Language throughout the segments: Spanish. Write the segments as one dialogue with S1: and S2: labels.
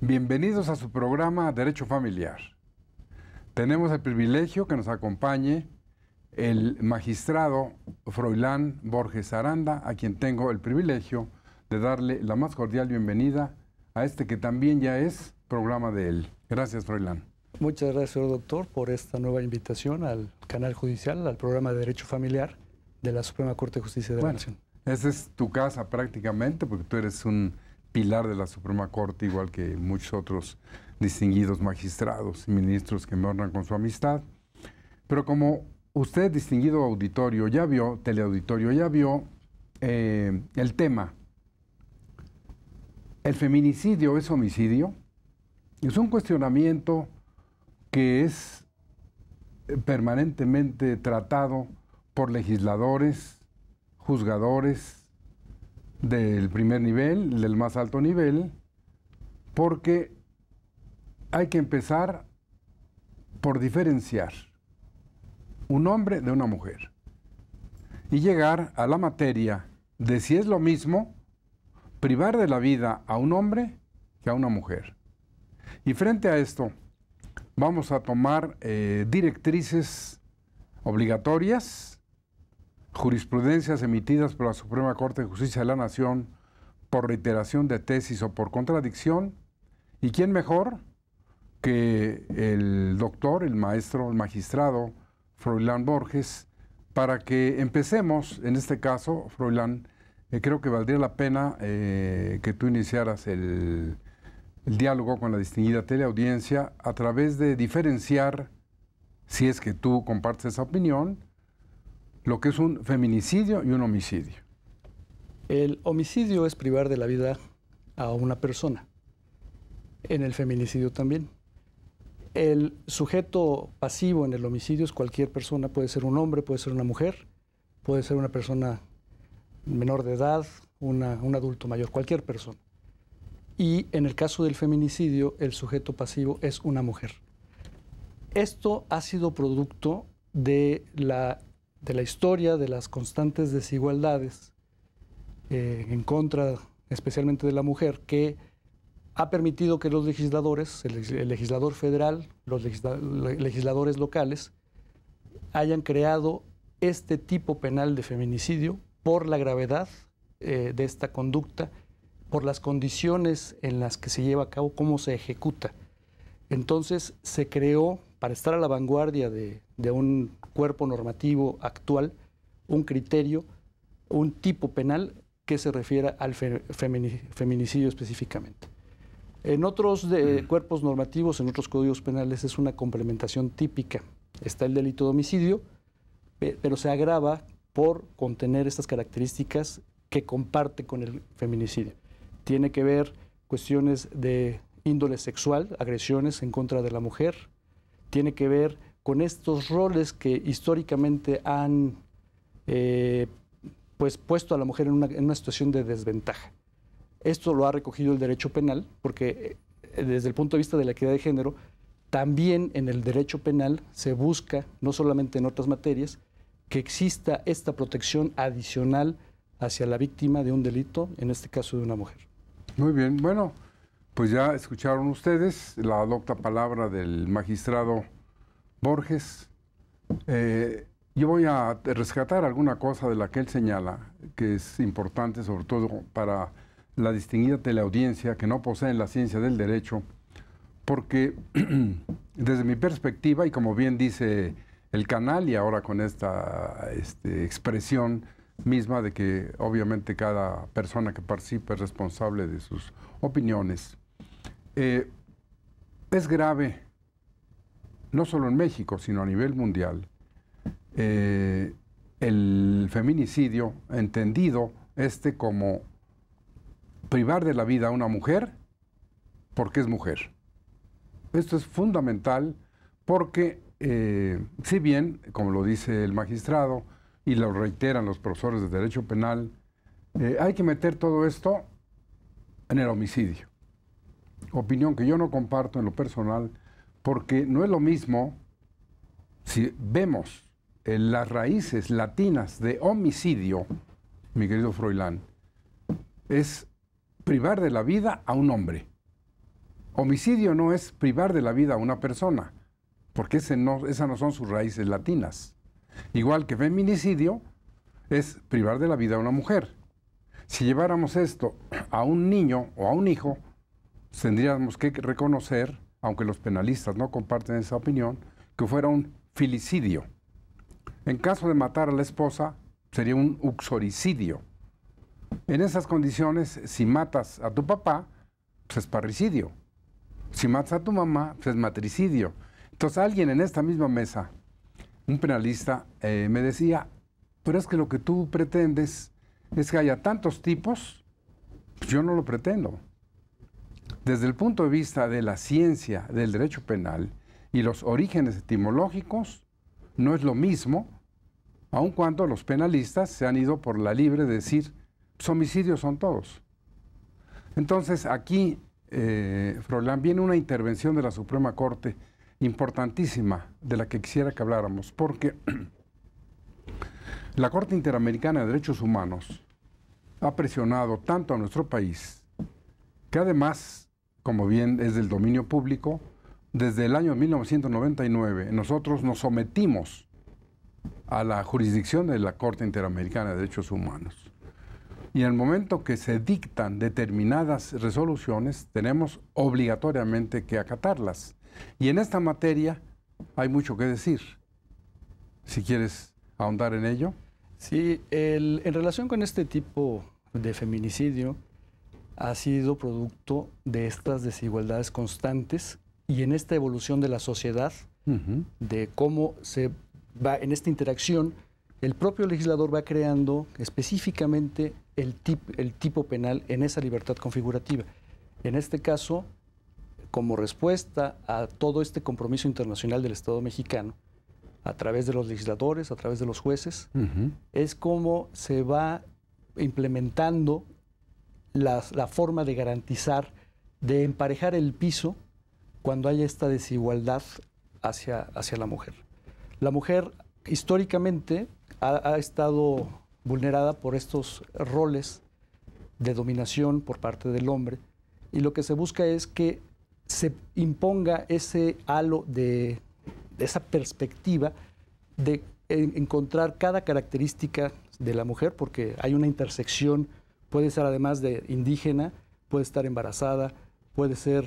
S1: Bienvenidos a su programa Derecho Familiar. Tenemos el privilegio que nos acompañe el magistrado Froilán Borges Aranda, a quien tengo el privilegio de darle la más cordial bienvenida a este que también ya es programa de él. Gracias, Froilán.
S2: Muchas gracias, doctor, por esta nueva invitación al canal judicial, al programa de Derecho Familiar de la Suprema Corte de Justicia de la Nación.
S1: Esa es tu casa prácticamente, porque tú eres un pilar de la Suprema Corte, igual que muchos otros distinguidos magistrados y ministros que me honran con su amistad. Pero como usted, distinguido auditorio, ya vio, teleauditorio, ya vio eh, el tema. ¿El feminicidio es homicidio? Es un cuestionamiento que es eh, permanentemente tratado por legisladores, juzgadores del primer nivel, del más alto nivel, porque hay que empezar por diferenciar un hombre de una mujer y llegar a la materia de si es lo mismo privar de la vida a un hombre que a una mujer. Y frente a esto, vamos a tomar eh, directrices obligatorias, jurisprudencias emitidas por la Suprema Corte de Justicia de la Nación por reiteración de tesis o por contradicción, y quién mejor que el doctor, el maestro, el magistrado Froilán Borges, para que empecemos, en este caso, Froilán, eh, creo que valdría la pena eh, que tú iniciaras el diálogo con la distinguida teleaudiencia a través de diferenciar, si es que tú compartes esa opinión, lo que es un feminicidio y un homicidio. El
S2: homicidio es privar de la vida a una persona. En el feminicidio también. El sujeto pasivo en el homicidio es cualquier persona, puede ser un hombre, puede ser una mujer, puede ser una persona menor de edad, un adulto mayor, cualquier persona. Y en el caso del feminicidio, el sujeto pasivo es una mujer. Esto ha sido producto de la, historia, de las constantes desigualdades eh, en contra especialmente de la mujer, que ha permitido que los legisladores, el, legislador federal, los legisladores locales, hayan creado este tipo penal de feminicidio por la gravedad eh, de esta conducta, por las condiciones en las que se lleva a cabo, cómo se ejecuta. Entonces se creó, para estar a la vanguardia de, un cuerpo normativo actual, un criterio, un tipo penal que se refiera al feminicidio específicamente. En otros mm. cuerpos normativos, en otros códigos penales, es una complementación típica. Está el delito de homicidio, pero se agrava por contener estas características que comparte con el feminicidio. Tiene que ver cuestiones de índole sexual, agresiones en contra de la mujer, tiene que ver con estos roles que históricamente han eh, pues, puesto a la mujer en una situación de desventaja. Esto lo ha recogido el derecho penal, porque eh, desde el punto de vista de la equidad de género, también en el derecho penal se busca, no solamente en otras materias, que exista esta protección adicional hacia la víctima de un delito, en este caso de una mujer.
S1: Muy bien, bueno, pues ya escucharon ustedes la docta palabra del magistrado Borges. Eh, yo voy a rescatar alguna cosa de la que él señala, que es importante sobre todo para la distinguida teleaudiencia que no poseen la ciencia del derecho, porque desde mi perspectiva, y como bien dice el canal, y ahora con esta este, expresión misma de que obviamente cada persona que participa es responsable de sus opiniones, eh, es grave, no solo en México, sino a nivel mundial, eh, el feminicidio entendido este como privar de la vida a una mujer porque es mujer. Esto es fundamental porque, eh, si bien, como lo dice el magistrado y lo reiteran los profesores de Derecho Penal, eh, hay que meter todo esto en el homicidio. Opinión que yo no comparto en lo personal, porque no es lo mismo si vemos eh, las raíces latinas de homicidio, mi querido Froilán, es privar de la vida a un hombre. Homicidio no es privar de la vida a una persona, porque no, esas no son sus raíces latinas. Igual que feminicidio es privar de la vida a una mujer. Si lleváramos esto a un niño o a un hijo, tendríamos que reconocer, aunque los penalistas no comparten esa opinión, que fuera un filicidio. En caso de matar a la esposa, sería un uxoricidio. En esas condiciones, si matas a tu papá, pues es parricidio. Si matas a tu mamá, pues es matricidio. Entonces alguien en esta misma mesa, un penalista, eh, me decía, pero es que lo que tú pretendes es que haya tantos tipos, pues yo no lo pretendo. Desde el punto de vista de la ciencia del derecho penal y los orígenes etimológicos, no es lo mismo, aun cuando los penalistas se han ido por la libre de decir, homicidios son todos. Entonces aquí, eh, viene una intervención de la Suprema Corte importantísima de la que quisiera que habláramos, porque la Corte Interamericana de Derechos Humanos ha presionado tanto a nuestro país, que además, como bien es del dominio público, desde el año 1999 nosotros nos sometimos a la jurisdicción de la Corte Interamericana de Derechos Humanos. Y en el momento que se dictan determinadas resoluciones, tenemos obligatoriamente que acatarlas. Y en esta materia hay mucho que decir. Si quieres ahondar en ello. Sí, el, en relación con este tipo de feminicidio,
S2: ha sido producto de estas desigualdades constantes y en esta evolución de la sociedad, de cómo se va en esta interacción, el propio legislador va creando específicamente el, el tipo penal en esa libertad configurativa. En este caso, como respuesta a todo este compromiso internacional del Estado mexicano, a través de los legisladores, a través de los jueces, es como se va implementando la, forma de garantizar, de emparejar el piso cuando haya esta desigualdad hacia, hacia la mujer. La mujer históricamente ha estado vulnerada por estos roles de dominación por parte del hombre. Y lo que se busca es que se imponga ese halo de, esa perspectiva de encontrar cada característica de la mujer, porque hay una intersección, puede ser además de indígena, puede estar embarazada, puede ser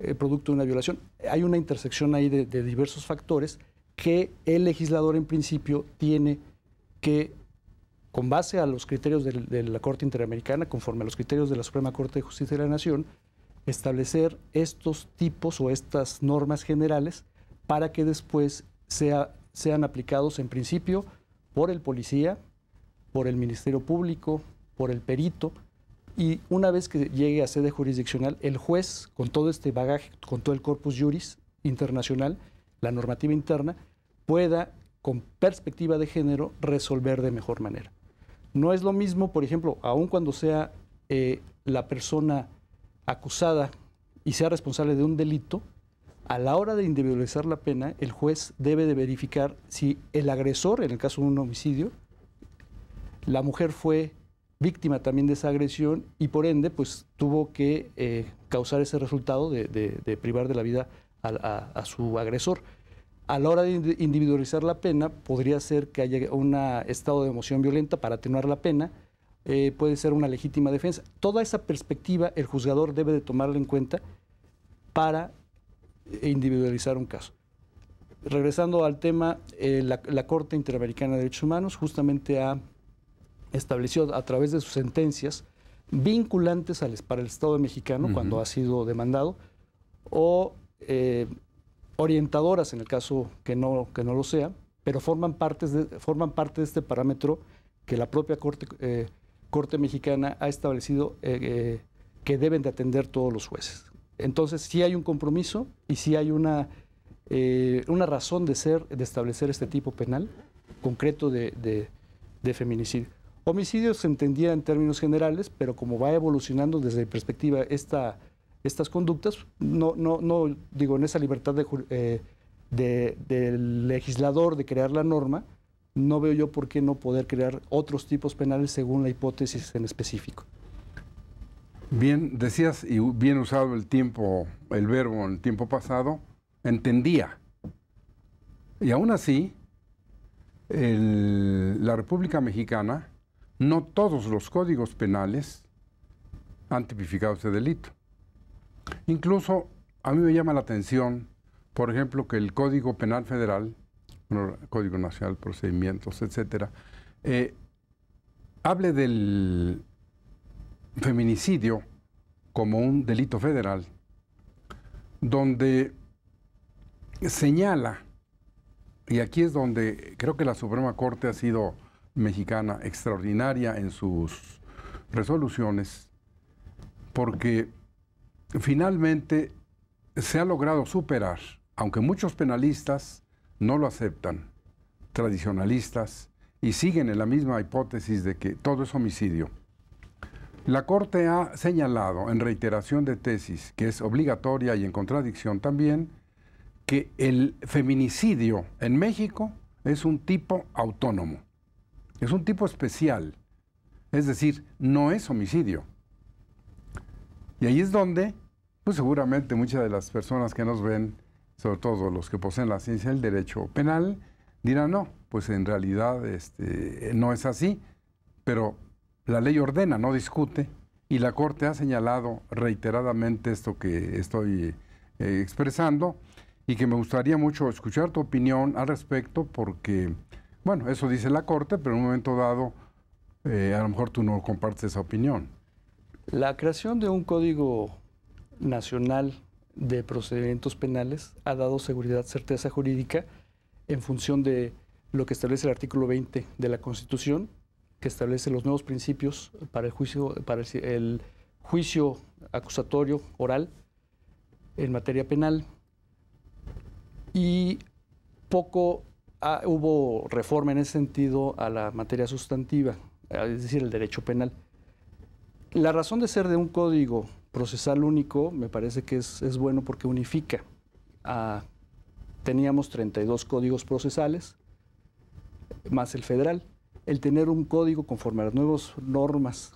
S2: eh, producto de una violación. Hay una intersección ahí de diversos factores que el legislador en principio tiene que con base a los criterios de, la Corte Interamericana, conforme a los criterios de la Suprema Corte de Justicia de la Nación, establecer estos tipos o estas normas generales para que después sean aplicados en principio por el policía, por el Ministerio Público, por el perito, y una vez que llegue a sede jurisdiccional, el juez, con todo este bagaje, con todo el corpus juris internacional, la normativa interna, pueda, con perspectiva de género, resolver de mejor manera. No es lo mismo, por ejemplo, aun cuando sea eh, la persona acusada y sea responsable de un delito, a la hora de individualizar la pena, el juez debe de verificar si el agresor, en el caso de un homicidio, la mujer fue víctima también de esa agresión y por ende pues tuvo que eh, causar ese resultado de, privar de la vida a su agresor a la hora de individualizar la pena, podría ser que haya un estado de emoción violenta para atenuar la pena, eh, puede ser una legítima defensa. Toda esa perspectiva el juzgador debe de tomarla en cuenta para eh, individualizar un caso. Regresando al tema, eh, la, Corte Interamericana de Derechos Humanos justamente ha establecido a través de sus sentencias vinculantes para el Estado mexicano cuando ha sido demandado o orientadoras en el caso que no, que no lo sea, pero forman, de, forman parte de este parámetro que la propia Corte, eh, corte Mexicana ha establecido eh, eh, que deben de atender todos los jueces. Entonces, sí hay un compromiso y sí hay una, una razón de ser, de establecer este tipo penal concreto de, feminicidio. Homicidio se entendía en términos generales, pero como va evolucionando desde mi perspectiva esta estas conductas, no, no, no digo, en esa libertad eh, del legislador de crear la norma, no veo yo por qué no poder crear otros tipos penales según la hipótesis en específico.
S1: Bien, decías, y bien usado el tiempo, el verbo en el tiempo pasado, entendía. Y aún así, el, la República Mexicana, no todos los códigos penales han tipificado ese delito. Incluso a mí me llama la atención, por ejemplo, que el Código Penal Federal, Código Nacional, procedimientos, etcétera, eh, hable del feminicidio como un delito federal, donde señala, y aquí es donde creo que la Suprema Corte ha sido mexicana extraordinaria en sus resoluciones, porque finalmente se ha logrado superar, aunque muchos penalistas no lo aceptan, tradicionalistas, y siguen en la misma hipótesis de que todo es homicidio. La Corte ha señalado en reiteración de tesis, que es obligatoria y en contradicción también, que el feminicidio en México es un tipo autónomo, es un tipo especial, es decir, no es homicidio. Y ahí es donde, pues seguramente muchas de las personas que nos ven, sobre todo los que poseen la ciencia del derecho penal, dirán, no, pues en realidad este, no es así, pero la ley ordena, no discute, y la Corte ha señalado reiteradamente esto que estoy eh, expresando y que me gustaría mucho escuchar tu opinión al respecto porque, bueno, eso dice la Corte, pero en un momento dado eh, a lo mejor tú no compartes esa opinión. La creación de un código nacional de procedimientos
S2: penales ha dado seguridad, certeza jurídica en función de lo que establece el artículo 20 de la Constitución, que establece los nuevos principios para el juicio, para el, juicio acusatorio oral en materia penal. Y poco ah, hubo reforma en ese sentido a la materia sustantiva, es decir, el derecho penal. La razón de ser de un código procesal único me parece que es, bueno porque unifica. A, teníamos 32 códigos procesales, más el federal. El tener un código conforme a las nuevas normas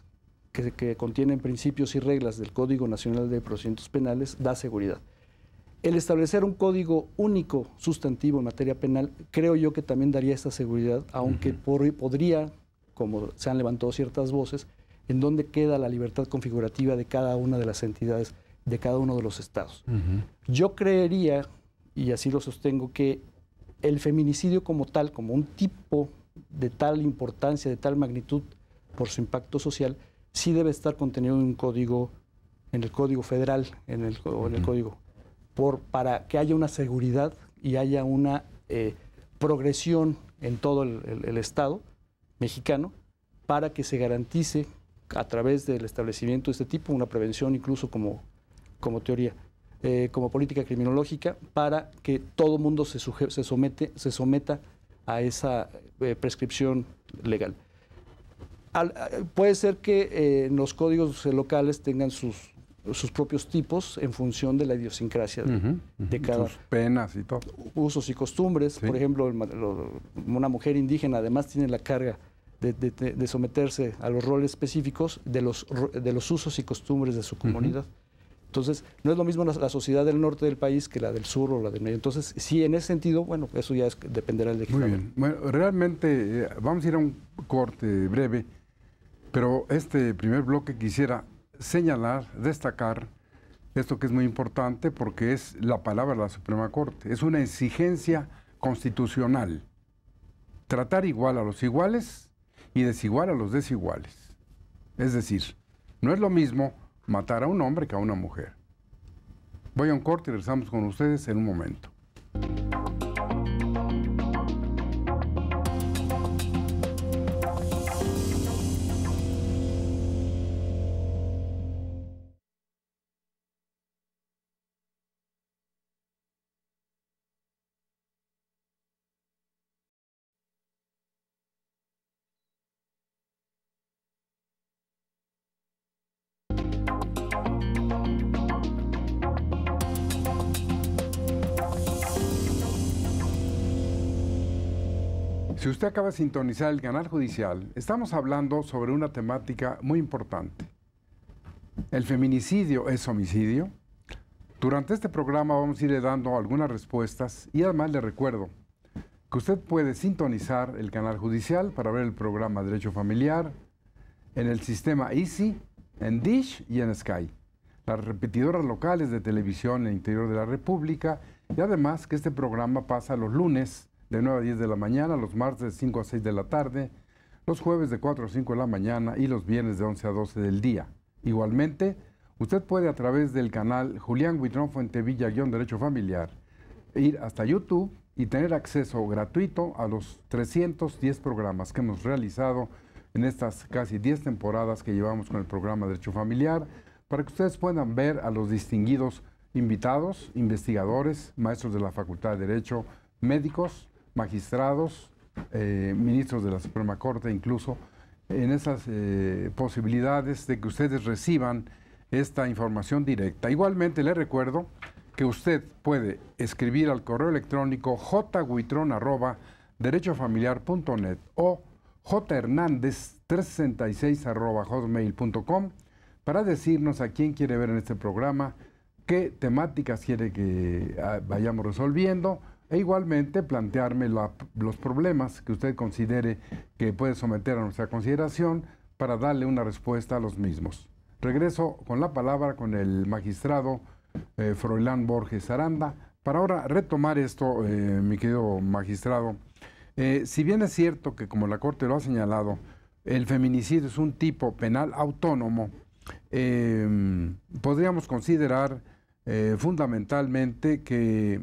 S2: que, contienen principios y reglas del Código Nacional de Procedimientos Penales da seguridad. El establecer un código único sustantivo en materia penal, creo yo que también daría esta seguridad, aunque podría, como se han levantado ciertas voces, en dónde queda la libertad configurativa de cada una de las entidades, de cada uno de los estados. Yo creería, y así lo sostengo, que el feminicidio como tal, como un tipo de tal importancia, de tal magnitud por su impacto social, sí debe estar contenido en un código, en el código federal, en el, código, por, para que haya una seguridad y haya una eh, progresión en todo el Estado mexicano para que se garantice a través del establecimiento de este tipo, una prevención incluso como, como teoría, eh, como política criminológica, para que todo mundo se, se, somete, se someta a esa eh, prescripción legal. Eh, puede ser que los códigos locales tengan sus, sus propios tipos en función de la idiosincrasia de cada. Sus
S1: penas y todo.
S2: Usos y costumbres. Por ejemplo, una mujer indígena además tiene la carga de, de, someterse a los roles específicos de los, de los usos y costumbres de su comunidad. Entonces, no es lo mismo la, sociedad del norte del país que la del
S1: sur o la del medio. Entonces, sí, en ese sentido, bueno, eso ya es, dependerá del legislador. Muy bien. Bueno, realmente eh, vamos a ir a un corte breve, pero este primer bloque quisiera señalar, destacar esto que es muy importante porque es la palabra de la Suprema Corte. Es una exigencia constitucional. Tratar igual a los iguales y desigual a los desiguales. Es decir, no es lo mismo matar a un hombre que a una mujer. Voy a un corte y regresamos con ustedes en un momento. Si usted acaba de sintonizar el canal judicial, estamos hablando sobre una temática muy importante. ¿El feminicidio es homicidio? Durante este programa vamos a ir dando algunas respuestas y además le recuerdo que usted puede sintonizar el canal judicial para ver el programa Derecho Familiar en el sistema Easy, en Dish y en Sky, las repetidoras locales de televisión en el interior de la República y además que este programa pasa los lunes de 9 a 10 de la mañana, los martes de 5 a 6 de la tarde, los jueves de 4 a 5 de la mañana y los viernes de 11 a 12 del día. Igualmente, usted puede a través del canal Julián Villa Guión derecho Familiar ir hasta YouTube y tener acceso gratuito a los 310 programas que hemos realizado en estas casi 10 temporadas que llevamos con el programa Derecho Familiar, para que ustedes puedan ver a los distinguidos invitados, investigadores, maestros de la Facultad de Derecho, médicos, magistrados, eh, ministros de la Suprema Corte incluso, en esas eh, posibilidades de que ustedes reciban esta información directa. Igualmente le recuerdo que usted puede escribir al correo electrónico derechofamiliar.net o jhernandez hotmail.com para decirnos a quién quiere ver en este programa, qué temáticas quiere que ah, vayamos resolviendo e igualmente plantearme los problemas que usted considere que puede someter a nuestra consideración para darle una respuesta a los mismos. Regreso con la palabra con el magistrado eh, Froilán Borges Aranda. Para ahora retomar esto, eh, mi querido magistrado, eh, si bien es cierto que como la Corte lo ha señalado, el feminicidio es un tipo penal autónomo, podríamos considerar fundamentalmente que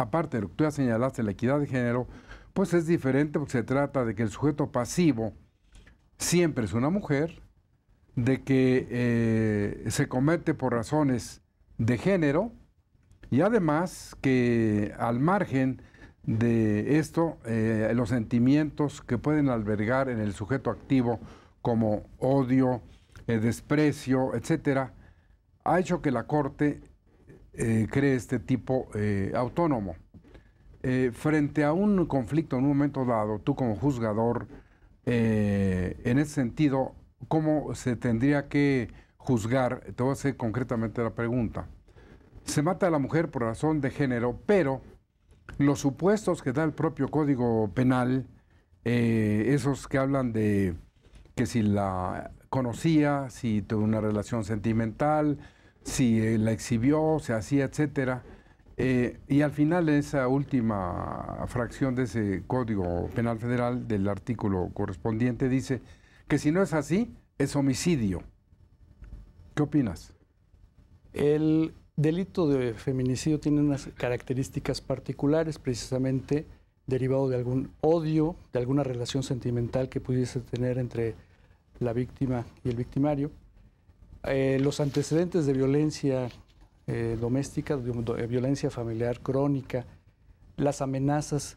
S1: aparte de lo que tú ya señalaste, la equidad de género, pues es diferente porque se trata de que el sujeto pasivo siempre es una mujer, de que eh, se comete por razones de género y además que al margen de esto, eh, los sentimientos que pueden albergar en el sujeto activo como odio, eh, desprecio, etcétera, ha hecho que la Corte eh, cree este tipo eh, autónomo. Eh, frente a un conflicto en un momento dado, tú como juzgador, en ese sentido, ¿cómo se tendría que juzgar? Te voy a hacer concretamente la pregunta. Se mata a la mujer por razón de género, pero los supuestos que da el propio Código Penal, esos que hablan de que si la conocía, si tuvo una relación sentimental, si eh, la exhibió, se hacía, etcétera. Eh, y al final esa última fracción de ese Código Penal Federal del artículo correspondiente dice que si no es así, es homicidio. ¿Qué opinas? El delito de feminicidio tiene unas
S2: características particulares, precisamente derivado de algún odio, de alguna relación sentimental que pudiese tener entre la víctima y el victimario. Eh, los antecedentes de violencia eh, doméstica, eh, violencia familiar crónica, las amenazas,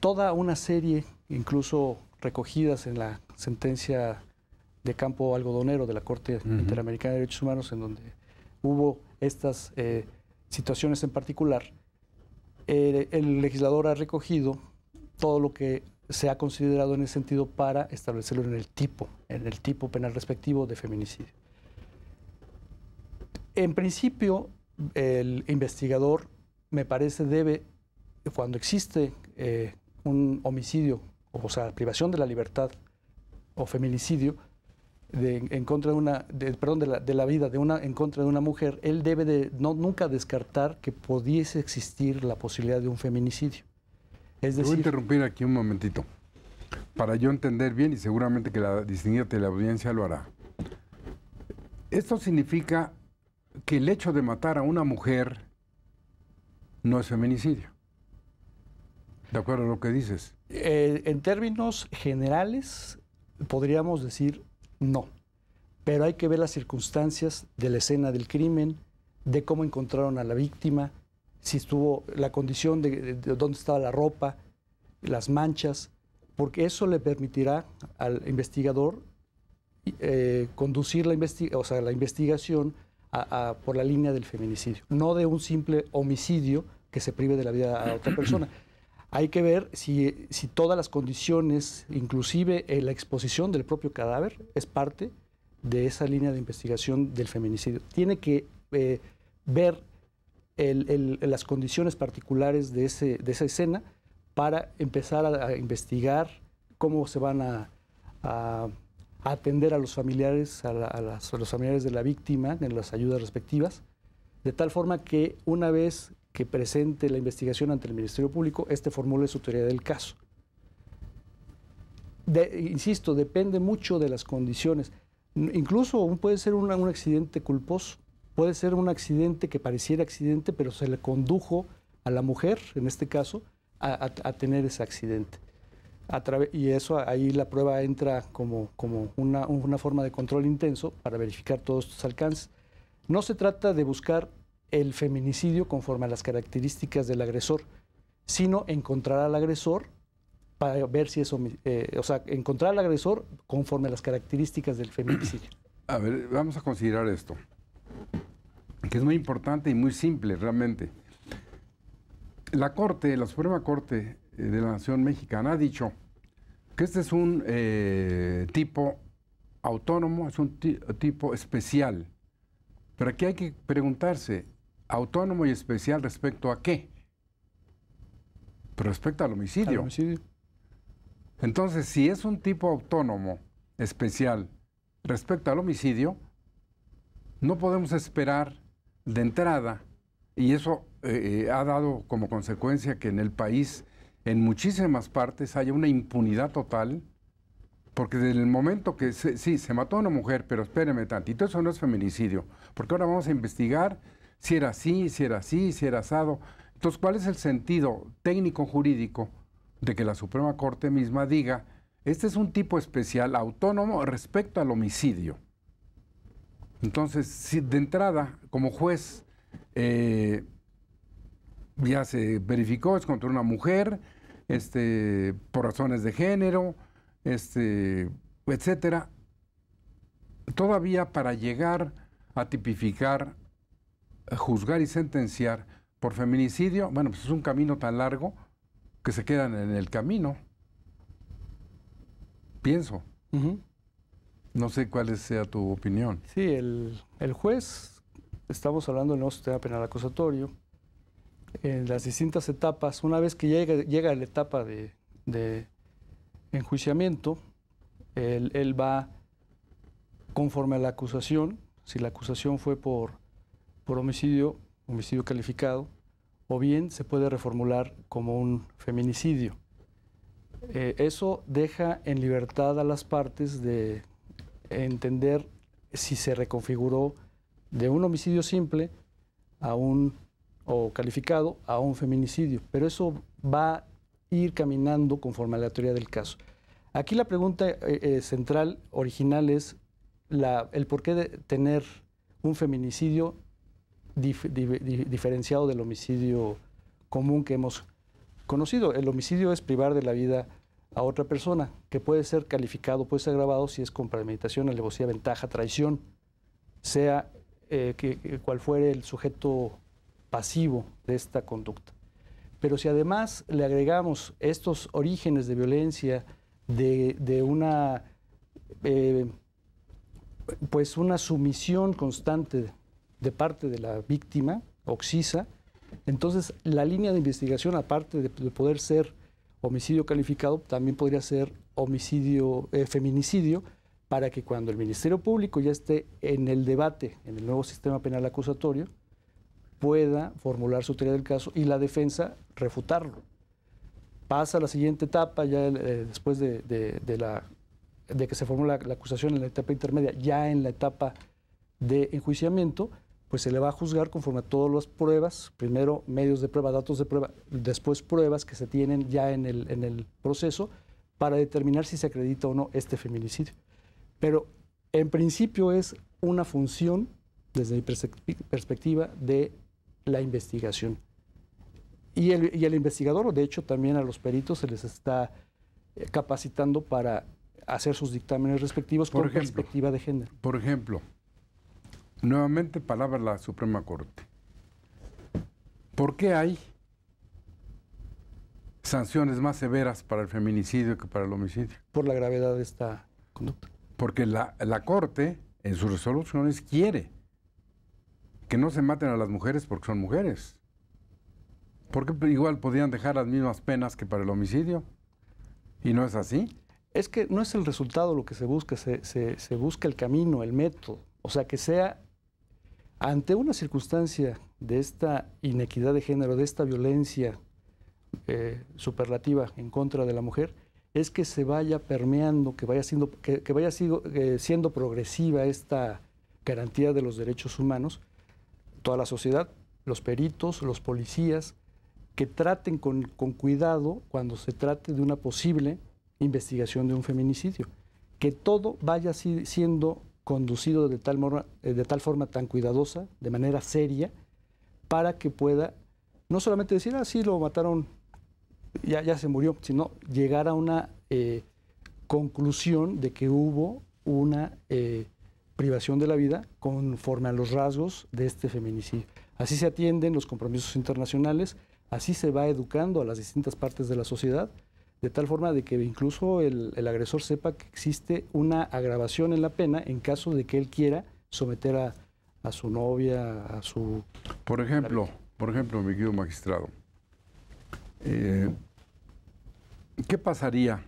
S2: toda una serie, incluso recogidas en la sentencia de campo algodonero de la Corte Interamericana de Derechos Humanos, en donde hubo estas situaciones en particular, el legislador ha recogido todo lo que se ha considerado en ese sentido para establecerlo en el tipo en eh, el tipo penal respectivo de feminicidio. En principio, el investigador, me parece, debe, cuando existe eh, un homicidio, o sea, privación de la libertad o feminicidio, de, en contra de una, perdón, de la, vida de una, en contra de una mujer, él debe de no, nunca descartar que pudiese existir la posibilidad de un feminicidio. Es voy a interrumpir
S1: aquí un momentito para yo entender bien y seguramente que la distinguida teleaudiencia lo hará. Esto significa que el hecho de matar a una mujer no es feminicidio. De acuerdo a lo que dices. Eh,
S2: en términos generales, podríamos decir no. Pero hay que ver las circunstancias de la escena del crimen, de cómo encontraron a la víctima, si estuvo la condición de, de dónde estaba la ropa, las manchas, porque eso le permitirá al investigador eh, conducir la, o sea, la investigación por la línea del feminicidio, no de un simple homicidio que se prive de la vida a otra persona. Hay que ver si, todas las condiciones, inclusive eh, la exposición del propio cadáver, es parte de esa línea de investigación del feminicidio. Tiene que eh, ver las condiciones particulares de, ese, de esa escena para empezar a, investigar cómo se van a, atender a los familiares, a, los familiares de la víctima en las ayudas respectivas, de tal forma que una vez que presente la investigación ante el Ministerio Público, este formule su teoría del caso. insisto, depende mucho de las condiciones. Incluso puede ser un accidente culposo, puede ser un accidente que pareciera accidente, pero se le condujo a la mujer, en este caso, a, tener ese accidente. y eso ahí la prueba entra como, como una, una, forma de control intenso para verificar todos estos alcances. No se trata de buscar el feminicidio conforme a las características del agresor, sino encontrar al agresor para ver si es eh, o sea, encontrar al agresor conforme a las características del feminicidio.
S1: A ver, vamos a considerar esto, que es muy importante y muy simple realmente la Corte, la Suprema Corte eh, de la Nación Mexicana ha dicho que este es un eh, tipo autónomo, es un tipo especial. Pero aquí hay que preguntarse, autónomo y especial respecto a qué? respecto al homicidio. Entonces, si es un tipo autónomo, especial, respecto al homicidio, no podemos esperar de entrada, y eso eh, eh, ha dado como consecuencia que en el país, en muchísimas partes, haya una impunidad total, porque desde el momento que sí, se mató a una mujer, pero espéreme tantito, eso no es feminicidio, porque ahora vamos a investigar si era así, si era así, si era asado. Entonces, ¿cuál es el sentido técnico-jurídico de que la Suprema Corte misma diga, este es un tipo especial, autónomo respecto al homicidio? Entonces, de entrada, como juez, eh, ya se verificó, es contra una mujer, este, por razones de género, este, etcétera. Todavía para llegar a tipificar, a juzgar y sentenciar por feminicidio, bueno, pues es un camino tan largo que se quedan en el camino. Pienso. No sé cuál sea tu opinión.
S2: Sí, el, el juez, estamos hablando en un sistema penal acusatorio, en las distintas etapas, una vez que llega, la etapa de, enjuiciamiento, él, va conforme a la acusación, si la acusación fue por, por homicidio, homicidio calificado, o bien se puede reformular como un feminicidio. Eh, eso deja en libertad a las partes de entender si se reconfiguró de un homicidio simple a un o calificado a un feminicidio, pero eso va a ir caminando conforme a la teoría del caso. Aquí la pregunta eh, eh, central, original, es la, el qué de tener un feminicidio diferenciado del homicidio común que hemos conocido. El homicidio es privar de la vida a otra persona, que puede ser calificado, puede ser agravado si es con premeditación, alevosía, ventaja, traición, sea eh, cual fuere el sujeto pasivo de esta conducta. Pero si además le agregamos estos orígenes de violencia, de, una, eh, pues una sumisión constante de parte de la víctima, oxisa, entonces la línea de investigación, aparte de, poder ser homicidio calificado, también podría ser homicidio, eh, feminicidio, para que cuando el Ministerio Público ya esté en el debate, en el nuevo sistema penal acusatorio, pueda formular su teoría del caso y la defensa refutarlo. Pasa a la siguiente etapa, ya eh, después de, la, de que se formula la, acusación en la etapa intermedia, ya en la etapa de enjuiciamiento, pues se le va a juzgar conforme a todas las pruebas, primero medios de prueba, datos de prueba, después pruebas que se tienen ya en el, en el proceso para determinar si se acredita o no este feminicidio. Pero en principio es una función, desde mi perspectiva, de la investigación. Y el, investigador o de hecho, también a los peritos se les está eh, capacitando para hacer sus dictámenes respectivos por con perspectiva de género.
S1: Por ejemplo, nuevamente palabra la Suprema Corte. ¿Por qué hay sanciones más severas para el feminicidio que para el homicidio? Por la gravedad de esta conducta. Porque la, la Corte, en sus resoluciones, quiere que no se maten a las mujeres porque son mujeres. Porque igual podrían dejar las mismas penas que para el homicidio. Y no es así. Es que no es el resultado lo que se busca, se, busca el camino, el método.
S2: O sea, que sea ante una circunstancia de esta inequidad de género, de esta violencia eh, superlativa en contra de la mujer, es que se vaya permeando, que vaya siendo, que, vaya eh, siendo progresiva esta garantía de los derechos humanos toda la sociedad, los peritos, los policías, que traten con, cuidado cuando se trate de una posible investigación de un feminicidio, que todo vaya siendo conducido de tal, forma, eh, de tal forma tan cuidadosa, de manera seria, para que pueda no solamente decir, ah, sí, lo mataron, ya, se murió, sino llegar a una eh, conclusión de que hubo una eh, privación de la vida conforme a los rasgos de este feminicidio. Así se atienden los compromisos internacionales, así se va educando a las distintas partes de la sociedad, de tal forma de que incluso el, agresor sepa que existe una agravación en la pena en caso de que él quiera someter a, su novia, a su...
S1: Por ejemplo, por ejemplo, mi querido magistrado, eh, ¿qué pasaría?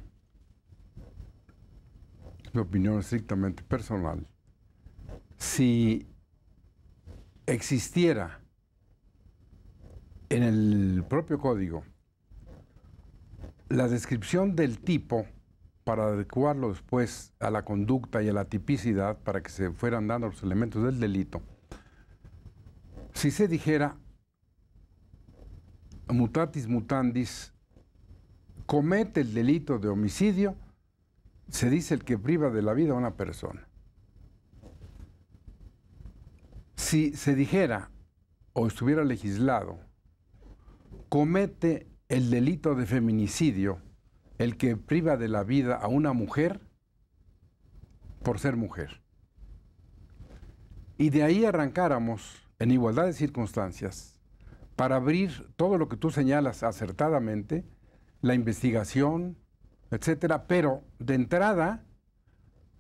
S1: Mi opinión estrictamente personal si existiera en el propio código la descripción del tipo para adecuarlo después a la conducta y a la tipicidad para que se fueran dando los elementos del delito, si se dijera mutatis mutandis, comete el delito de homicidio, se dice el que priva de la vida a una persona. Si se dijera o estuviera legislado, comete el delito de feminicidio el que priva de la vida a una mujer por ser mujer. Y de ahí arrancáramos, en igualdad de circunstancias, para abrir todo lo que tú señalas acertadamente, la investigación, etcétera, pero de entrada,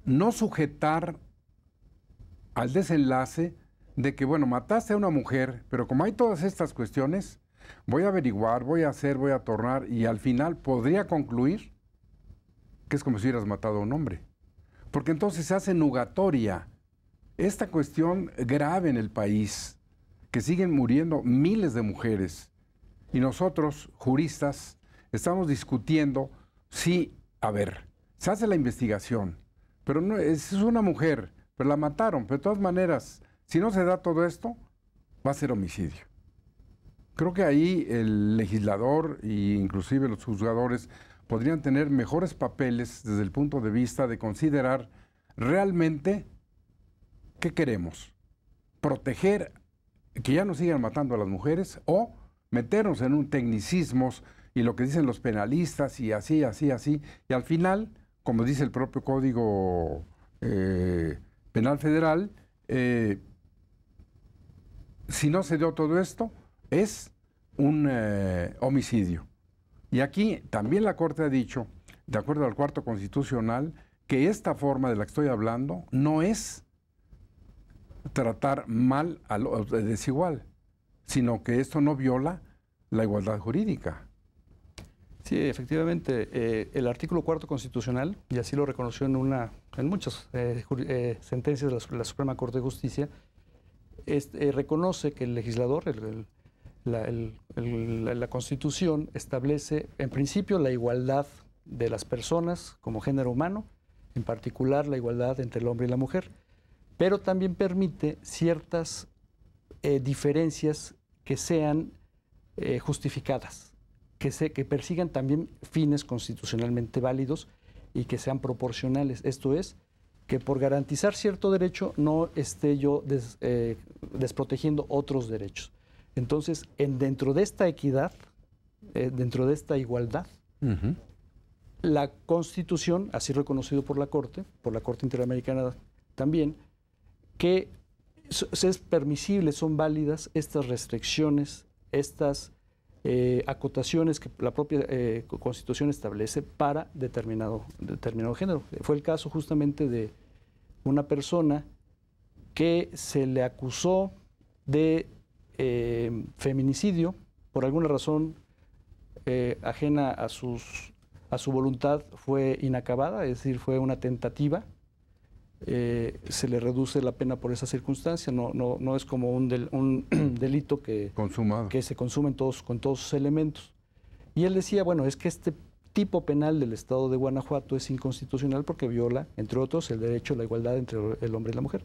S1: no sujetar al desenlace de que, bueno, mataste a una mujer, pero como hay todas estas cuestiones, voy a averiguar, voy a hacer, voy a tornar, y al final podría concluir que es como si hubieras matado a un hombre. Porque entonces se hace nugatoria esta cuestión grave en el país, que siguen muriendo miles de mujeres, y nosotros, juristas, estamos discutiendo si, a ver, se hace la investigación, pero no, es una mujer, pero la mataron, pero de todas maneras si no se da todo esto, va a ser homicidio. Creo que ahí el legislador e inclusive los juzgadores podrían tener mejores papeles desde el punto de vista de considerar realmente qué queremos. Proteger que ya no sigan matando a las mujeres o meternos en un tecnicismos y lo que dicen los penalistas y así, así, así. Y al final, como dice el propio Código eh, Penal Federal, eh, si no se dio todo esto, es un eh, homicidio. Y aquí también la Corte ha dicho, de acuerdo al cuarto constitucional, que esta forma de la que estoy hablando no es tratar mal al desigual, sino que esto no viola la igualdad jurídica.
S2: Sí, efectivamente. Eh, el artículo cuarto constitucional, y así lo reconoció en, una, en muchas eh, sentencias de la, Suprema Corte de Justicia, eh, reconoce que el legislador, la, Constitución, establece en principio la igualdad de las personas como género humano, en particular la igualdad entre el hombre y la mujer, pero también permite ciertas eh, diferencias que sean eh, justificadas, que, se, que persigan también fines constitucionalmente válidos y que sean proporcionales. Esto es, que por garantizar cierto derecho no esté yo eh, desprotegiendo otros derechos. Entonces, en, dentro de esta equidad, eh, dentro de esta igualdad, la Constitución, así reconocido por la Corte, por la Corte Interamericana también, que es permisible, son válidas estas restricciones, estas eh, acotaciones que la propia eh, Constitución establece para determinado, determinado género. Fue el caso justamente de una persona que se le acusó de eh, feminicidio por alguna razón ajena a, sus, a su voluntad fue inacabada, es decir, fue una tentativa eh, se le reduce la pena por esa circunstancia. No, no, no es como un, delito que, que se consume todos, con todos sus elementos. Y él decía, bueno, es que este tipo penal del Estado de Guanajuato es inconstitucional porque viola, entre otros, el derecho a la igualdad entre el hombre y la mujer.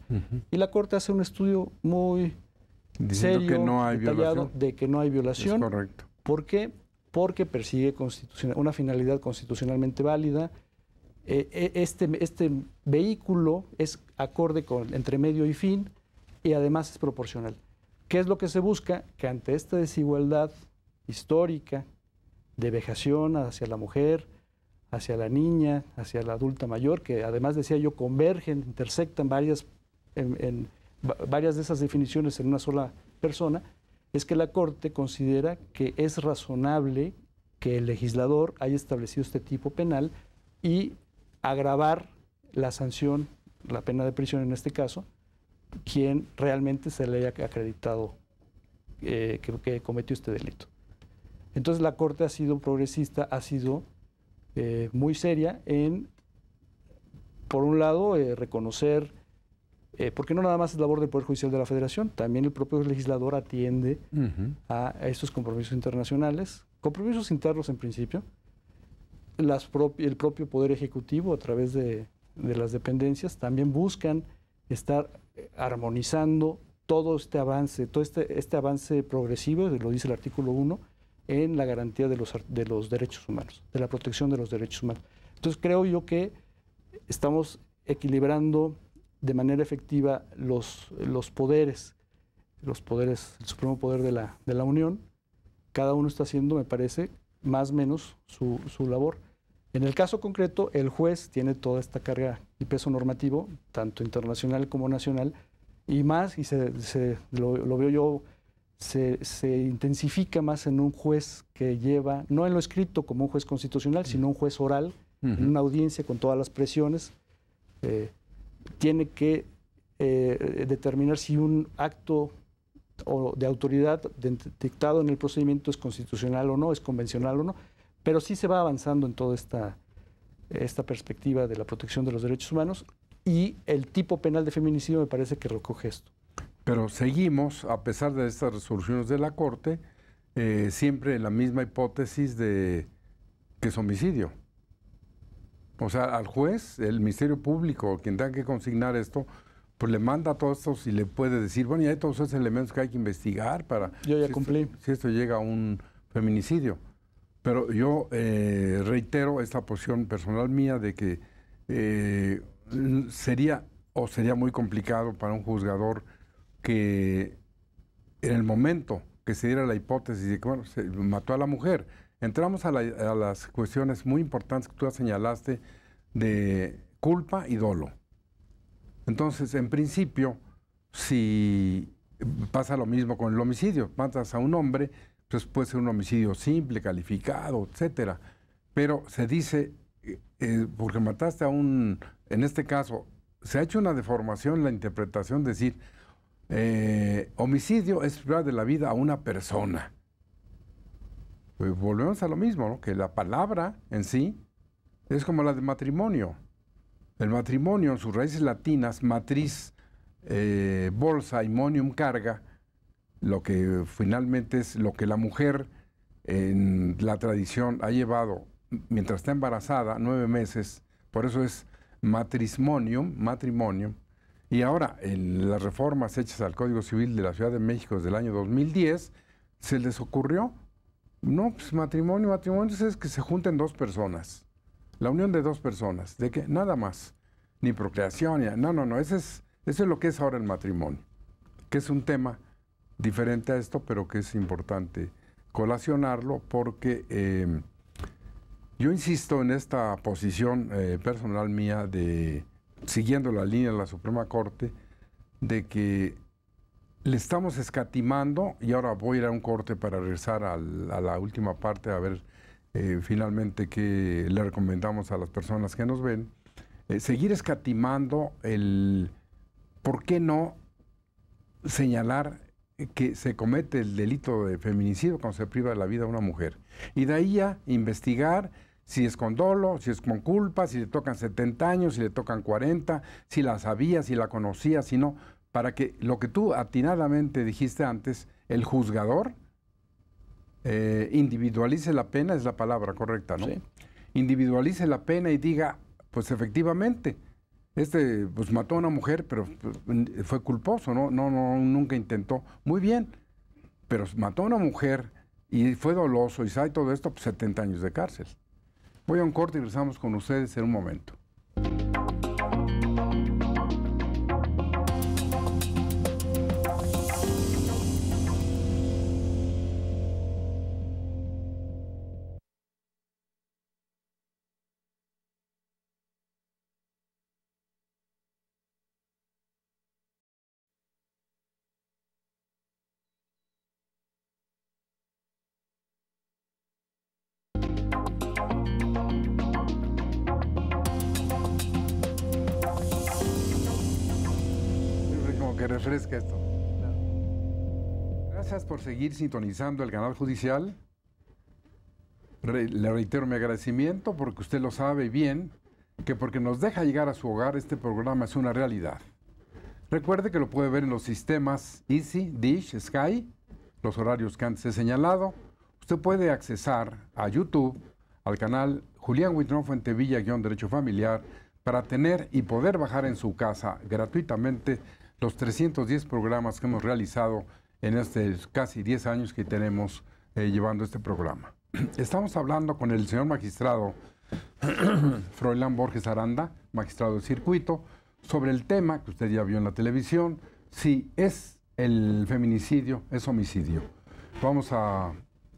S2: Y la Corte hace un estudio muy no detallado, de que no hay violación. ¿Por qué? Porque persigue una finalidad constitucionalmente válida, eh, eh, este, este vehículo es acorde con entre medio y fin y además es proporcional. ¿Qué es lo que se busca? Que ante esta desigualdad histórica de vejación hacia la mujer, hacia la niña, hacia la adulta mayor, que además decía yo convergen, intersectan varias, en, en, varias de esas definiciones en una sola persona, es que la Corte considera que es razonable que el legislador haya establecido este tipo penal y agravar la sanción, la pena de prisión en este caso, quien realmente se le haya acreditado eh, que, cometió este delito. Entonces la Corte ha sido progresista, ha sido eh, muy seria en, por un lado, eh, reconocer, porque no nada más es labor del Poder Judicial de la Federación, también el propio legislador atiende a, a estos compromisos internacionales, compromisos internos en principio, el propio Poder Ejecutivo a través de, las dependencias también buscan estar eh, armonizando todo este avance, todo este, este, avance progresivo, lo dice el artículo 1, en la garantía de los, derechos humanos, de la protección de los derechos humanos. Entonces creo yo que estamos equilibrando de manera efectiva los, poderes, los poderes, el supremo poder de la, Unión. Cada uno está haciendo, me parece, más o menos su labor. En el caso concreto, el juez tiene toda esta carga y peso normativo, tanto internacional como nacional, y más, y se, lo, veo yo, se, intensifica más en un juez que lleva, no en lo escrito como un juez constitucional, sino un juez oral, en una audiencia con todas las presiones, eh, tiene que eh, determinar si un acto de autoridad dictado en el procedimiento es constitucional o no, es convencional o no. Pero sí se va avanzando en toda esta, esta perspectiva de la protección de los derechos humanos y el tipo penal de feminicidio me parece
S1: que recoge esto. Pero seguimos, a pesar de estas resoluciones de la Corte, eh, siempre en la misma hipótesis de que es homicidio. O sea, al juez, el Ministerio Público, quien tenga que consignar esto, pues le manda todo todos y le puede decir, bueno, y hay todos esos elementos que hay que investigar para... Yo ya si esto llega a un feminicidio. Pero yo eh, reitero esta posición personal mía de que eh, sería o sería muy complicado para un juzgador que en el momento que se diera la hipótesis de que bueno, se mató a la mujer, entramos a, a las cuestiones muy importantes que tú señalaste de culpa y dolo. Entonces, en principio, si pasa lo mismo con el homicidio, matas a un hombre, pues puede ser un homicidio simple, calificado, etcétera. Pero se dice, eh, eh, porque mataste a un, en este caso, se ha hecho una deformación en la interpretación, decir, eh, homicidio es privar de la vida a una persona. Pues, volvemos a lo mismo, que la palabra en sí es como la de matrimonio. El matrimonio en sus raíces latinas, matriz, bolsa imonium, carga, lo que finalmente es lo que la mujer en la tradición ha llevado mientras está embarazada, nueve meses, por eso es matrimonio, matrimonio. Y ahora, en las reformas hechas al Código Civil de la Ciudad de México desde el año 2010, se les ocurrió, no, pues matrimonio, matrimonio es que se junten dos personas, la unión de dos personas, de que nada más, ni procreación, ya, no, no, no, ese es, eso es lo que es ahora el matrimonio, que es un tema diferente a esto, pero que es importante colacionarlo porque em, yo insisto en esta posición eh, personal mía de, siguiendo la línea de la Suprema Corte, de que le estamos escatimando, y ahora voy a ir a un corte para regresar a la última parte a ver eh, finalmente qué le recomendamos a las personas que nos ven, eh, seguir escatimando el, ¿por qué no señalar que se comete el delito de feminicidio cuando se priva de la vida a una mujer. Y de ahí a investigar si es con dolo, si es con culpa, si le tocan 70 años, si le tocan 40, si la sabía, si la conocía, si no, para que lo que tú atinadamente dijiste antes, el juzgador eh, individualice la pena, es la palabra correcta, ¿no? Sí. Individualice la pena y diga, pues efectivamente, este pues mató a una mujer, pero pues, fue culposo, ¿no? No, no, nunca intentó. Muy bien, pero mató a una mujer y fue doloso y sabe todo esto, pues 70 años de cárcel. Voy a un corte y regresamos con ustedes en un momento. seguir sintonizando el canal judicial. le reitero mi agradecimiento porque usted lo sabe bien, que porque nos deja llegar a su hogar este programa es una realidad. Recuerde que lo puede ver en los sistemas Easy, Dish, Sky, los horarios que antes he señalado. Usted puede accesar a YouTube, al canal Julián Huitrón Fuentevilla-Derecho Familiar, para tener y poder bajar en su casa gratuitamente los 310 programas que hemos realizado en estos casi 10 años que tenemos eh, llevando este programa. Estamos hablando con el señor magistrado Froilán Borges Aranda, magistrado del circuito, sobre el tema que usted ya vio en la televisión, si es el feminicidio, es homicidio. Vamos a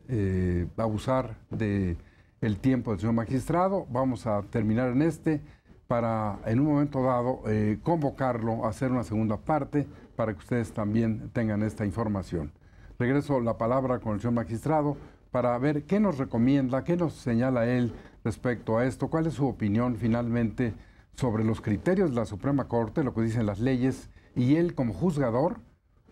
S1: eh, abusar de el tiempo del señor magistrado, vamos a terminar en este para en un momento dado eh, convocarlo a hacer una segunda parte para que ustedes también tengan esta información. Regreso la palabra con el señor magistrado para ver qué nos recomienda, qué nos señala él respecto a esto, cuál es su opinión finalmente sobre los criterios de la Suprema Corte, lo que dicen las leyes, y él como juzgador,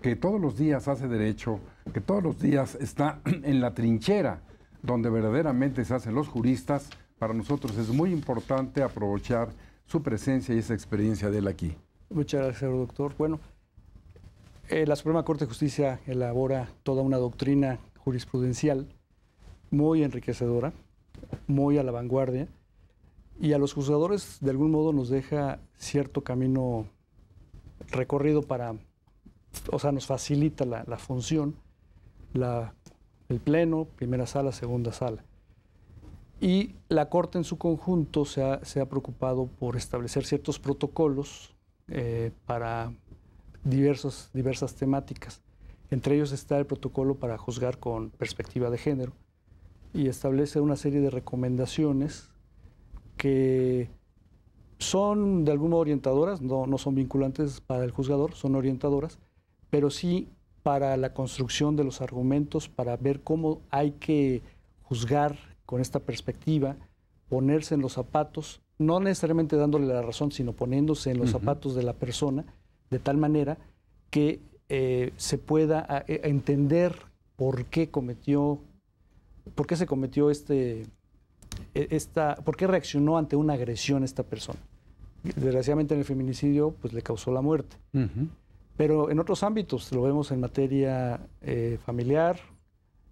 S1: que todos los días hace derecho, que todos los días está en la trinchera donde verdaderamente se hacen los juristas, para nosotros es muy importante aprovechar su presencia y esa experiencia de él aquí.
S2: Muchas gracias, doctor. Bueno, eh, la Suprema Corte de Justicia elabora toda una doctrina jurisprudencial muy enriquecedora, muy a la vanguardia, y a los juzgadores de algún modo nos deja cierto camino recorrido para, o sea, nos facilita la, función, el pleno, primera sala, segunda sala. Y la Corte en su conjunto se ha, preocupado por establecer ciertos protocolos eh, para diversos, diversas temáticas. Entre ellos está el protocolo para juzgar con perspectiva de género y establece una serie de recomendaciones que son de alguna orientadoras, no, no son vinculantes para el juzgador, son orientadoras, pero sí para la construcción de los argumentos, para ver cómo hay que juzgar con esta perspectiva, ponerse en los zapatos, no necesariamente dándole la razón, sino poniéndose en los zapatos de la persona de tal manera que eh, se pueda e, entender por qué cometió, por qué se cometió este, e, esta, por qué reaccionó ante una agresión esta persona. Desgraciadamente en el feminicidio, pues le causó la muerte. Pero en otros ámbitos, lo vemos en materia eh, familiar,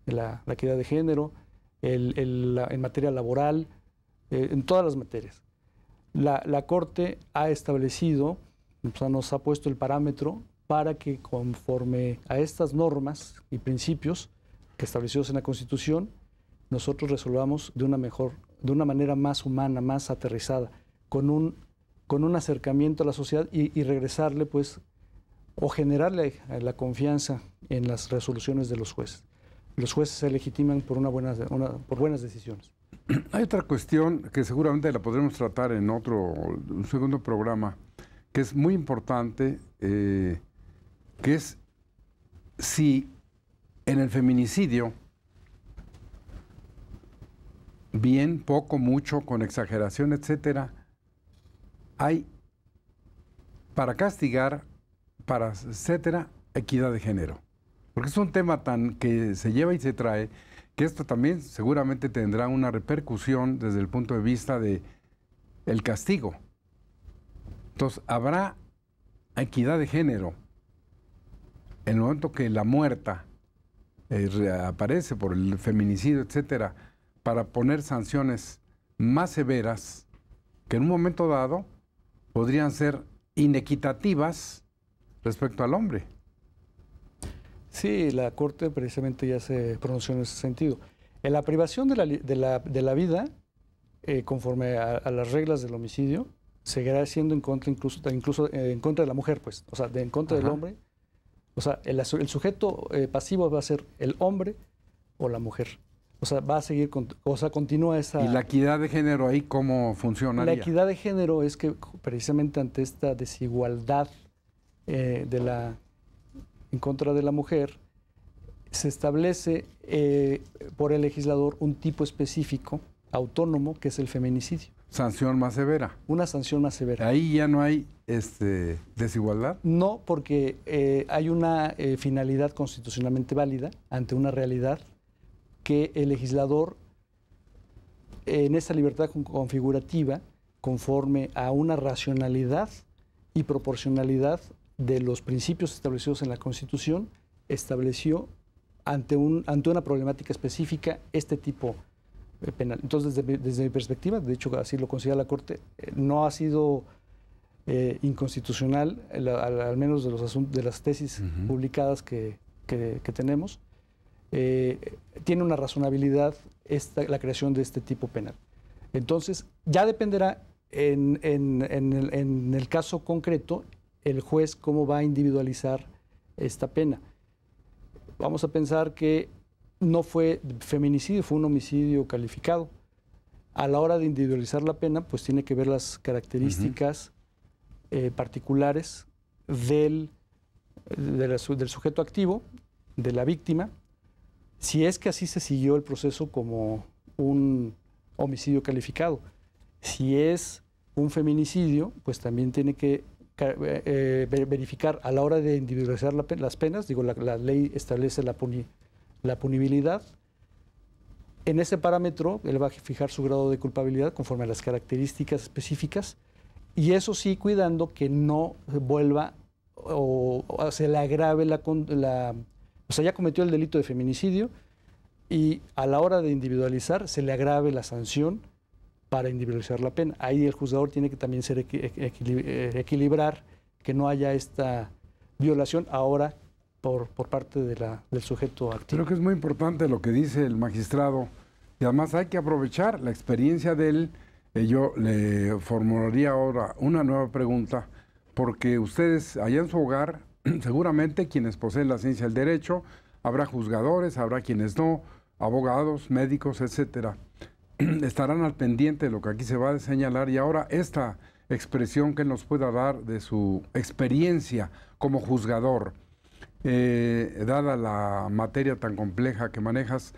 S2: en la, equidad de género, el, en materia laboral, eh, en todas las materias. La, la Corte ha establecido nos ha puesto el parámetro para que conforme a estas normas y principios que establecidos en la Constitución, nosotros resolvamos de una mejor, de una manera más humana, más aterrizada, con un, con un acercamiento a la sociedad y, regresarle, pues, o generarle la confianza en las resoluciones de los jueces. Los jueces se legitiman por, una buena, por buenas decisiones.
S1: Hay otra cuestión que seguramente la podremos tratar en otro, un segundo programa, que es muy importante, eh, que es si en el feminicidio, bien, poco, mucho, con exageración, etcétera, hay para castigar, para etcétera, equidad de género. Porque es un tema tan que se lleva y se trae, que esto también seguramente tendrá una repercusión desde el punto de vista de el castigo. Entonces, habrá equidad de género. En el momento que la muerta eh, aparece por el feminicidio, etcétera, para poner sanciones más severas que en un momento dado podrían ser inequitativas respecto al hombre.
S2: Sí, la Corte precisamente ya se pronunció en ese sentido. En la privación de la, vida, eh, conforme a, las reglas del homicidio, seguirá siendo en contra incluso, eh, en contra de la mujer, pues, o sea, de, en contra del hombre. O sea, el, sujeto eh, pasivo va a ser el hombre o la mujer. O sea, va a seguir, o sea, continúa esa... ¿Y la
S1: equidad de género ahí cómo funciona? La equidad
S2: de género es que precisamente ante esta desigualdad eh, de la, en contra de la mujer, se establece por el legislador un tipo específico, autónomo, que es el feminicidio sanción más severa. Una sanción más severa. Ahí
S1: ya no hay este, desigualdad.
S2: No, porque eh, hay una eh, finalidad constitucionalmente válida ante una realidad que el legislador en esa libertad configurativa, conforme a una racionalidad y proporcionalidad de los principios establecidos en la Constitución, estableció ante, un, ante una problemática específica este tipo de penal. Entonces, desde, mi perspectiva, de hecho así lo considera la Corte, eh, no ha sido eh, inconstitucional, eh, al, menos de, los de las tesis publicadas que, tenemos. tiene una razonabilidad esta, la creación de este tipo penal. Entonces, ya dependerá en, en, el, caso concreto el juez cómo va a individualizar esta pena. Vamos a pensar que no fue feminicidio, fue un homicidio calificado. A la hora de individualizar la pena, pues tiene que ver las características eh, particulares del, del sujeto activo, de la víctima, si es que así se siguió el proceso como un homicidio calificado. Si es un feminicidio, pues también tiene que eh, eh, verificar a la hora de individualizar las penas, digo, la, ley establece la, punición, la punibilidad. En ese parámetro, él va a fijar su grado de culpabilidad conforme a las características específicas y eso sí cuidando que no vuelva o, se le agrave la, la, O sea, ya cometió el delito de feminicidio y a la hora de individualizar se le agrave la sanción para individualizar la pena. Ahí el juzgador tiene que también ser equilibrar que no haya esta
S1: violación ahora por, por parte del sujeto activo. Creo que es muy importante lo que dice el magistrado y además hay que aprovechar la experiencia de él. Eh, yo le formularía ahora una nueva pregunta porque ustedes allá en su hogar, seguramente quienes poseen la ciencia del derecho, habrá juzgadores, habrá quienes no, abogados, médicos, etcétera, estarán al pendiente de lo que aquí se va a señalar y ahora esta expresión que nos pueda dar de su experiencia como juzgador eh, dada la materia tan compleja que manejas,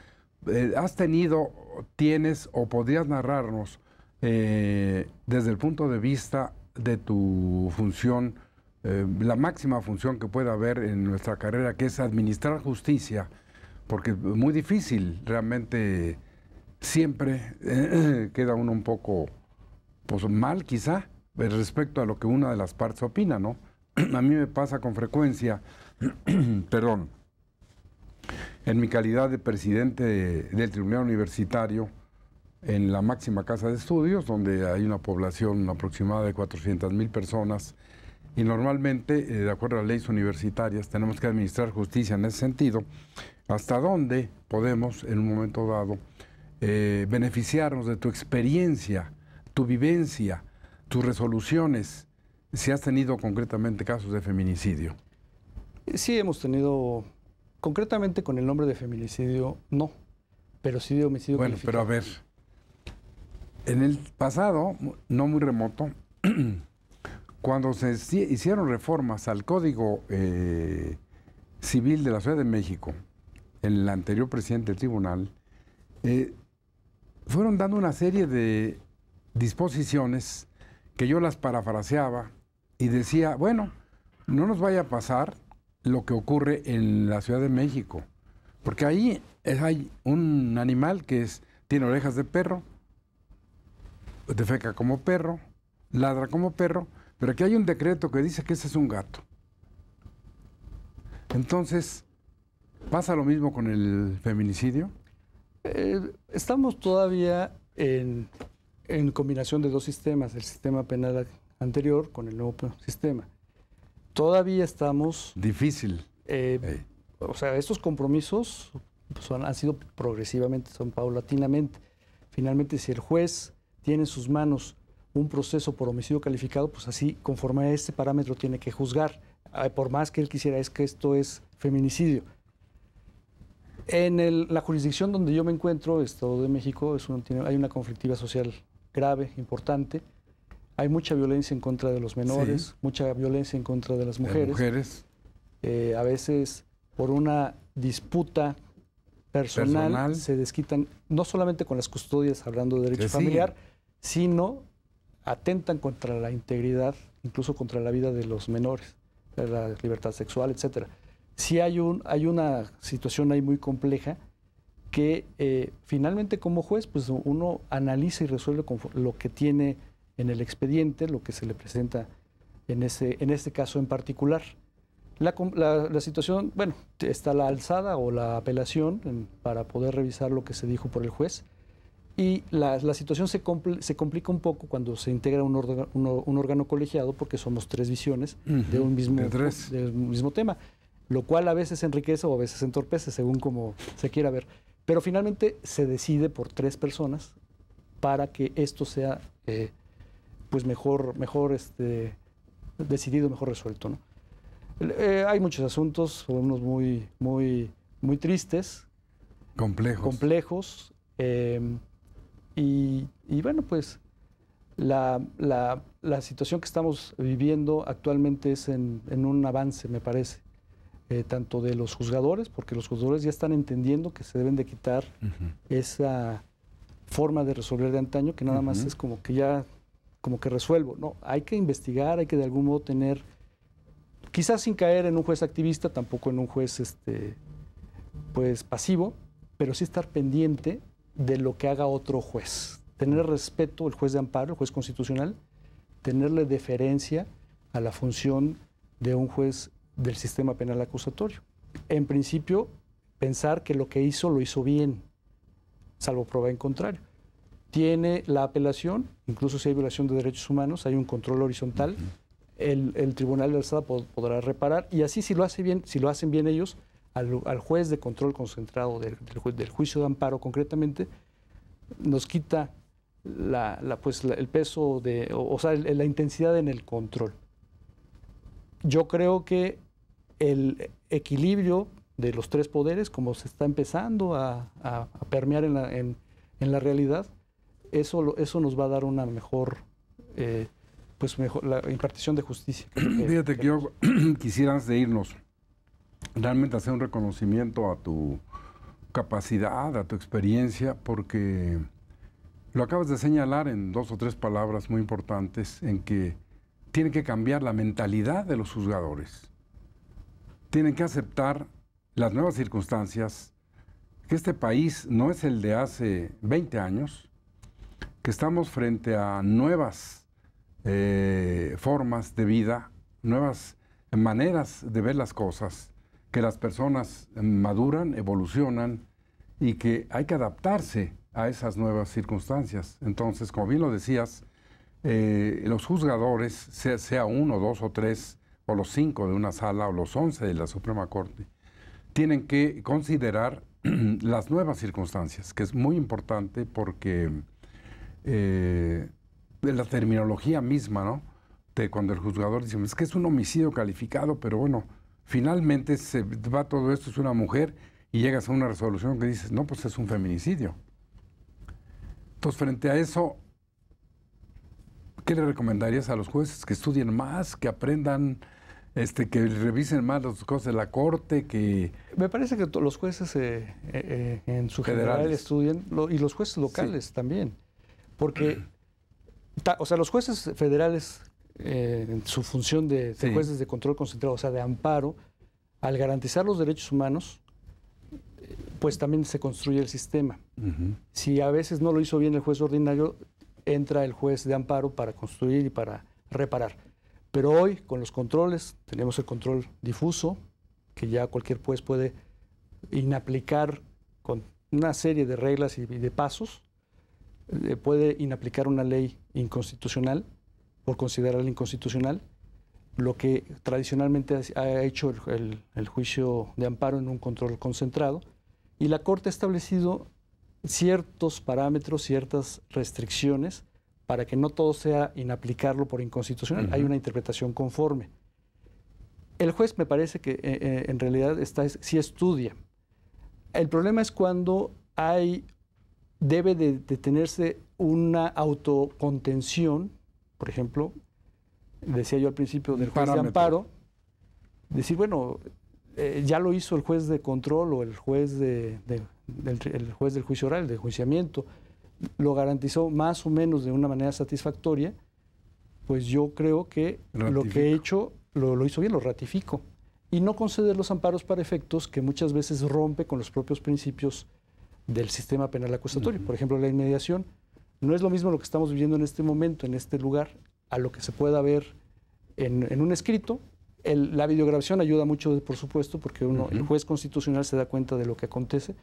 S1: eh, ¿has tenido, tienes o podrías narrarnos eh, desde el punto de vista de tu función, la máxima función que pueda haber en nuestra carrera, que es administrar justicia? Porque es muy difícil, realmente siempre queda uno un poco pues, mal quizá respecto a lo que una de las partes opina, ¿no? a mí me pasa con frecuencia perdón, en mi calidad de presidente del Tribunal Universitario, en la máxima casa de estudios, donde hay una población aproximada de 400 mil personas, y normalmente, eh, de acuerdo a las leyes universitarias, tenemos que administrar justicia en ese sentido, hasta dónde podemos, en un momento dado, eh, beneficiarnos de tu experiencia, tu vivencia, tus resoluciones, si has tenido concretamente casos de feminicidio.
S2: Sí, hemos tenido, concretamente con el nombre de feminicidio, no,
S1: pero sí de homicidio bueno, pero a ver, en el pasado, no muy remoto, cuando se hicieron reformas al Código eh, Civil de la Ciudad de México, el anterior presidente del tribunal, eh, fueron dando una serie de disposiciones que yo las parafraseaba y decía, bueno, no nos vaya a pasar lo que ocurre en la Ciudad de México. Porque ahí hay un animal que es, tiene orejas de perro, defeca como perro, ladra como perro, pero aquí hay un decreto que dice que ese es un gato. Entonces, ¿pasa lo mismo con el feminicidio?
S2: Eh, estamos todavía en, en combinación de dos sistemas, el sistema penal anterior con el nuevo sistema todavía estamos...
S1: Difícil.
S2: Eh, o sea, estos compromisos son, han sido progresivamente, son paulatinamente. Finalmente, si el juez tiene en sus manos un proceso por homicidio calificado, pues así, conforme a este parámetro, tiene que juzgar. Ah, por más que él quisiera, es que esto es feminicidio. En la jurisdicción donde yo me encuentro, Estado de México, es tiene, hay una conflictiva social grave, importante. Hay mucha violencia en contra de los menores, mucha violencia en contra de las mujeres. Eh, a veces por una disputa personal, se desquitan no solamente con las custodias, hablando de derecho familiar, sino atentan contra la integridad, incluso contra la vida de los menores, la libertad sexual, etc. Sí hay, un, hay una situación ahí muy compleja que eh, finalmente como juez, pues uno analiza y resuelve lo que tiene en el expediente lo que se le presenta en, ese, en este caso en particular. La, la, situación, bueno, está la alzada o la apelación para poder revisar lo que se dijo por el juez. Y la, la situación se, se, complica un poco cuando se integra un, un, órgano colegiado porque somos tres visiones de, un mismo, de, mismo tema, lo cual a veces enriquece o a veces entorpece según como se quiera ver. Pero finalmente se decide por tres personas para que esto sea eh, pues mejor, mejor este, decidido, mejor resuelto. ¿no? Eh, hay muchos asuntos, unos muy, muy, muy tristes. Complejos. Complejos. Em, y, bueno, pues la, situación que estamos viviendo actualmente es en, un avance, me parece. Eh, tanto de los juzgadores, porque los juzgadores ya están entendiendo que se deben de quitar esa forma de resolver de antaño, que nada más es como que ya como que resuelvo. No, hay que investigar, hay que de algún modo tener, quizás sin caer en un juez activista, tampoco en un juez este, pues, pasivo, pero sí estar pendiente de lo que haga otro juez. Tener respeto el juez de amparo, el juez constitucional, tenerle deferencia a la función de un juez del sistema penal acusatorio. En principio, pensar que lo que hizo lo hizo bien, salvo prueba en contrario tiene la apelación, incluso si hay violación de derechos humanos, hay un control horizontal, el, Tribunal de Alzada podrá reparar y así si lo, hace bien, si lo hacen bien ellos, al, juez de control concentrado del, juicio de amparo concretamente, nos quita la, pues, el peso, de, o, sea, la intensidad en el control. Yo creo que el equilibrio de los tres poderes, como se está empezando a, permear en la realidad, eso, nos va a dar una mejor, eh, pues mejor, la impartición de justicia. Fíjate que yo
S1: quisiera antes de irnos, realmente hacer un reconocimiento a tu capacidad, a tu experiencia, porque lo acabas de señalar en dos o tres palabras muy importantes, en que tiene que cambiar la mentalidad de los juzgadores. Tienen que aceptar las nuevas circunstancias, que este país no es el de hace 20 años, que estamos frente a nuevas eh, formas de vida, nuevas maneras de ver las cosas, que las personas eh, maduran, evolucionan y que hay que adaptarse a esas nuevas circunstancias. Entonces, como bien lo decías, eh, los juzgadores, sea, uno, dos o tres, o los cinco de una sala, o los once de la Suprema Corte, tienen que considerar las nuevas circunstancias, que es muy importante porque eh, de la terminología misma, ¿no? De cuando el juzgador dice, es que es un homicidio calificado, pero bueno, finalmente se va todo esto, es una mujer, y llegas a una resolución que dices, no, pues es un feminicidio. Entonces, frente a eso, ¿qué le recomendarías a los jueces? Que estudien más, que aprendan, este, que revisen más las cosas de la corte, que... Me parece que los jueces eh, eh, en su general
S2: estudian, y los jueces locales también. Porque, o sea, los jueces federales, eh, en su función de, jueces de control concentrado, o sea, de amparo, al garantizar los derechos humanos, pues también se construye el sistema. Si a veces no lo hizo bien el juez ordinario, entra el juez de amparo para construir y para reparar. Pero hoy, con los controles, tenemos el control difuso, que ya cualquier juez puede inaplicar con una serie de reglas y, de pasos eh, puede inaplicar una ley inconstitucional por considerarla inconstitucional, lo que tradicionalmente ha hecho el, juicio de amparo en un control concentrado, y la Corte ha establecido ciertos parámetros, ciertas restricciones, para que no todo sea inaplicarlo por inconstitucional. Hay una interpretación conforme. El juez me parece que eh, eh, en realidad está, sí estudia. El problema es cuando hay debe de, tenerse una autocontención, por ejemplo, decía yo al principio del juez de amparo, decir, bueno, eh, ya lo hizo el juez de control o el juez, de, del, el juez del juicio oral, de juiciamiento, lo garantizó más o menos de una manera satisfactoria, pues yo creo que lo que he hecho lo, lo, hizo bien, lo ratifico. Y no conceder los amparos para efectos que muchas veces rompe con los propios principios del sistema penal acusatorio. Por ejemplo, la inmediación no es lo mismo lo que estamos viviendo en este momento, en este lugar, a lo que se pueda ver en, un escrito. la videograbación ayuda mucho, por supuesto, porque uno, el juez constitucional se da cuenta de lo que acontece,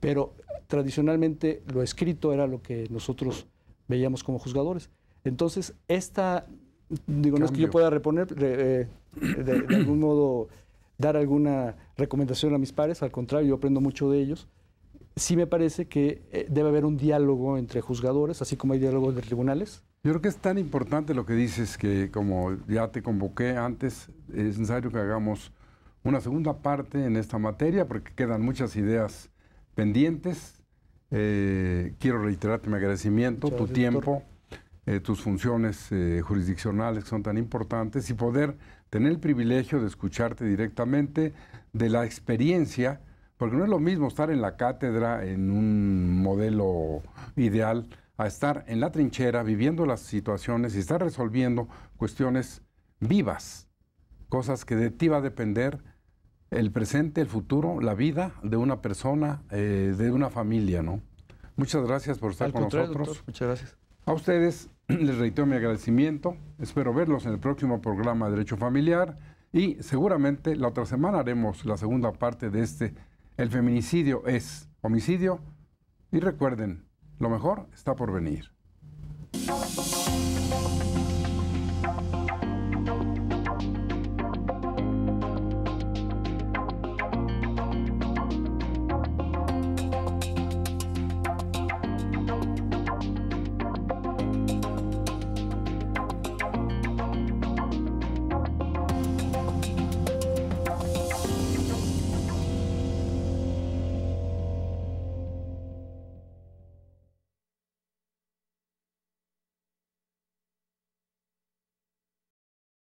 S2: pero tradicionalmente lo escrito era lo que nosotros veíamos como juzgadores. Entonces, esta, digo, no es que yo pueda reponer, eh, de, de algún modo, dar alguna recomendación a mis pares, al contrario, yo aprendo mucho de ellos, sí me parece que eh, debe haber un diálogo entre juzgadores, así como hay diálogo entre tribunales.
S1: Yo creo que es tan importante lo que dices que como ya te convoqué antes, es necesario que hagamos una segunda parte en esta materia porque quedan muchas ideas pendientes. Eh, quiero reiterarte mi agradecimiento, tu tiempo, eh, tus funciones jurisdiccionales son tan importantes y poder tener el privilegio de escucharte directamente de la experiencia porque no es lo mismo estar en la cátedra, en un modelo ideal, a estar en la trinchera viviendo las situaciones y estar resolviendo cuestiones vivas, cosas que de ti va a depender el presente, el futuro, la vida de una persona, eh, de una familia, ¿no? Muchas gracias por estar con nosotros. muchas gracias. A ustedes les reitero mi agradecimiento. Espero verlos en el próximo programa de Derecho Familiar y seguramente la otra semana haremos la segunda parte de este el feminicidio es homicidio y recuerden, lo mejor está por venir.